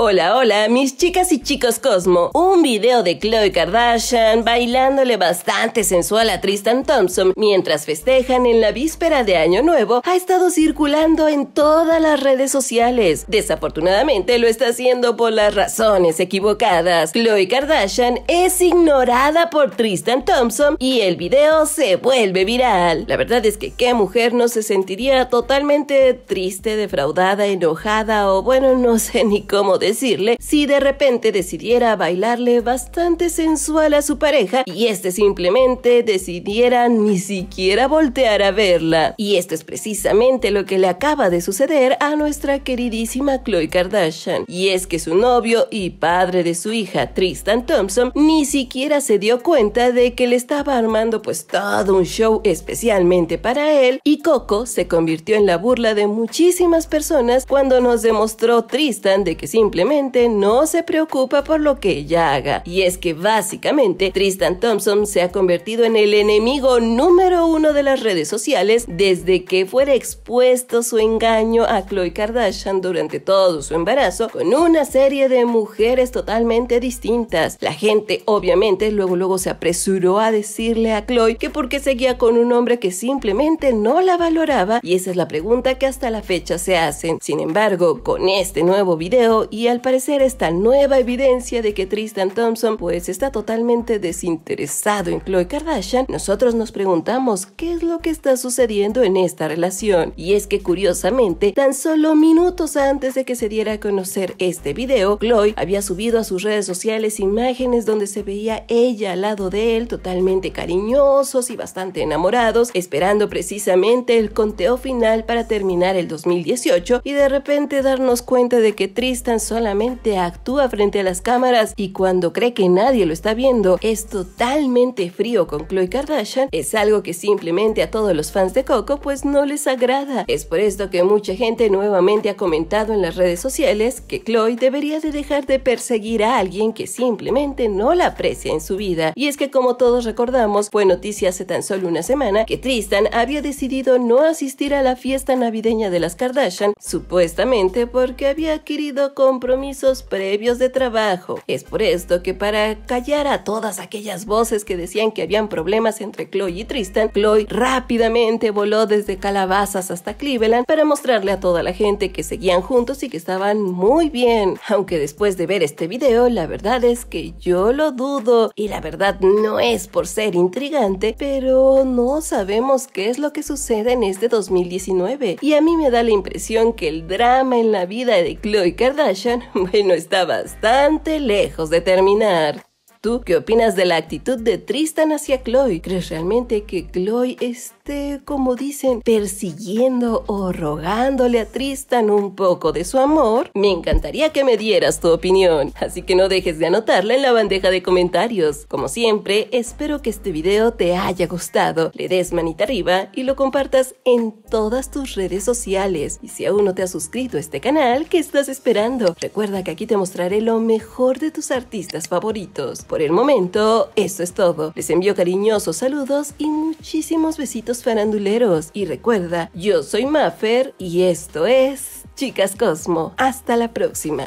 Hola, hola, mis chicas y chicos Cosmo. Un video de Chloe Kardashian bailándole bastante sensual a Tristan Thompson mientras festejan en la víspera de Año Nuevo ha estado circulando en todas las redes sociales. Desafortunadamente lo está haciendo por las razones equivocadas. Chloe Kardashian es ignorada por Tristan Thompson y el video se vuelve viral. La verdad es que qué mujer no se sentiría totalmente triste, defraudada, enojada o bueno, no sé ni cómo decirlo decirle si de repente decidiera bailarle bastante sensual a su pareja y este simplemente decidiera ni siquiera voltear a verla. Y esto es precisamente lo que le acaba de suceder a nuestra queridísima Chloe Kardashian. Y es que su novio y padre de su hija, Tristan Thompson, ni siquiera se dio cuenta de que le estaba armando pues todo un show especialmente para él y Coco se convirtió en la burla de muchísimas personas cuando nos demostró Tristan de que simplemente no se preocupa por lo que ella haga. Y es que básicamente Tristan Thompson se ha convertido en el enemigo número uno de las redes sociales desde que fuera expuesto su engaño a Khloe Kardashian durante todo su embarazo con una serie de mujeres totalmente distintas. La gente obviamente luego luego se apresuró a decirle a Khloe que porque seguía con un hombre que simplemente no la valoraba y esa es la pregunta que hasta la fecha se hacen. Sin embargo, con este nuevo video y al parecer esta nueva evidencia de que Tristan Thompson pues está totalmente desinteresado en Khloe Kardashian, nosotros nos preguntamos qué es lo que está sucediendo en esta relación. Y es que curiosamente, tan solo minutos antes de que se diera a conocer este video, Chloe había subido a sus redes sociales imágenes donde se veía ella al lado de él totalmente cariñosos y bastante enamorados, esperando precisamente el conteo final para terminar el 2018 y de repente darnos cuenta de que Tristan solo solamente actúa frente a las cámaras y cuando cree que nadie lo está viendo, es totalmente frío con Khloe Kardashian, es algo que simplemente a todos los fans de Coco pues no les agrada. Es por esto que mucha gente nuevamente ha comentado en las redes sociales que Khloe debería de dejar de perseguir a alguien que simplemente no la aprecia en su vida. Y es que como todos recordamos, fue noticia hace tan solo una semana que Tristan había decidido no asistir a la fiesta navideña de las Kardashian, supuestamente porque había querido comprar previos de trabajo. Es por esto que para callar a todas aquellas voces que decían que habían problemas entre Chloe y Tristan, Chloe rápidamente voló desde Calabazas hasta Cleveland para mostrarle a toda la gente que seguían juntos y que estaban muy bien. Aunque después de ver este video, la verdad es que yo lo dudo y la verdad no es por ser intrigante, pero no sabemos qué es lo que sucede en este 2019 y a mí me da la impresión que el drama en la vida de Chloe Kardashian bueno, está bastante lejos de terminar. ¿Tú qué opinas de la actitud de Tristan hacia Chloe? ¿Crees realmente que Chloe esté, como dicen, persiguiendo o rogándole a Tristan un poco de su amor? Me encantaría que me dieras tu opinión, así que no dejes de anotarla en la bandeja de comentarios. Como siempre, espero que este video te haya gustado, le des manita arriba y lo compartas en todas tus redes sociales. Y si aún no te has suscrito a este canal, ¿qué estás esperando? Recuerda que aquí te mostraré lo mejor de tus artistas favoritos. Por el momento, eso es todo. Les envío cariñosos saludos y muchísimos besitos faranduleros. Y recuerda, yo soy Maffer y esto es Chicas Cosmo. Hasta la próxima.